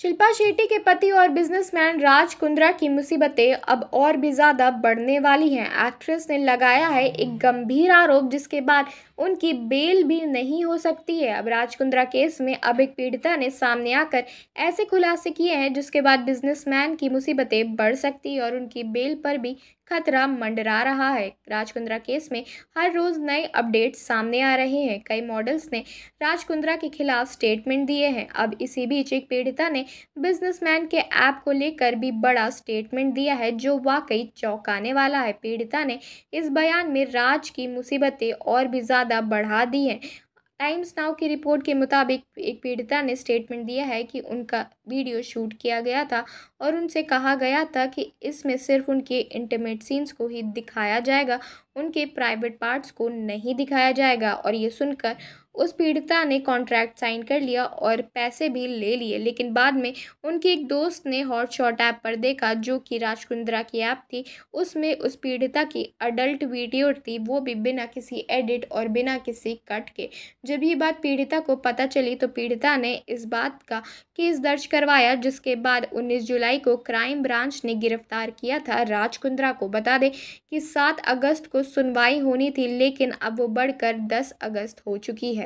शिल्पा शेट्टी के पति और बिजनेसमैन राज कुंद्रा की मुसीबतें अब और भी ज़्यादा बढ़ने वाली हैं एक्ट्रेस ने लगाया है एक गंभीर आरोप जिसके बाद उनकी बेल भी नहीं हो सकती है अब राज कुंद्रा केस में अब एक पीड़िता ने सामने आकर ऐसे खुलासे किए हैं जिसके बाद बिजनेसमैन की मुसीबतें बढ़ सकती है और उनकी बेल पर भी खतरा मंडरा रहा है राजकुंद्रा केस में हर रोज़ नए अपडेट्स सामने आ रहे हैं कई मॉडल्स ने राजकुंद्रा के खिलाफ स्टेटमेंट दिए हैं अब इसी बीच एक पीड़िता ने बिजनेसमैन के ऐप को लेकर भी बड़ा स्टेटमेंट दिया है जो वाकई चौंकाने वाला है पीड़िता ने इस बयान में राज की मुसीबतें और भी ज़्यादा बढ़ा दी हैं टाइम्स नाउ की रिपोर्ट के मुताबिक एक पीड़िता ने स्टेटमेंट दिया है कि उनका वीडियो शूट किया गया था और उनसे कहा गया था कि इसमें सिर्फ उनके इंटरमेट सीन्स को ही दिखाया जाएगा उनके प्राइवेट पार्ट्स को नहीं दिखाया जाएगा और ये सुनकर उस पीड़िता ने कॉन्ट्रैक्ट साइन कर लिया और पैसे भी ले लिए लेकिन बाद में उनकी एक दोस्त ने हॉट शॉट ऐप पर देखा जो कि राजकुंद्रा की ऐप थी उसमें उस पीड़िता की अडल्ट वीडियो थी वो भी बिना किसी एडिट और बिना किसी कट के जब ये बात पीड़िता को पता चली तो पीड़िता ने इस बात का केस दर्ज करवाया जिसके बाद उन्नीस जुलाई को क्राइम ब्रांच ने गिरफ्तार किया था राजकुंद्रा को बता दें कि सात अगस्त को सुनवाई होनी थी लेकिन अब वो बढ़कर दस अगस्त हो चुकी है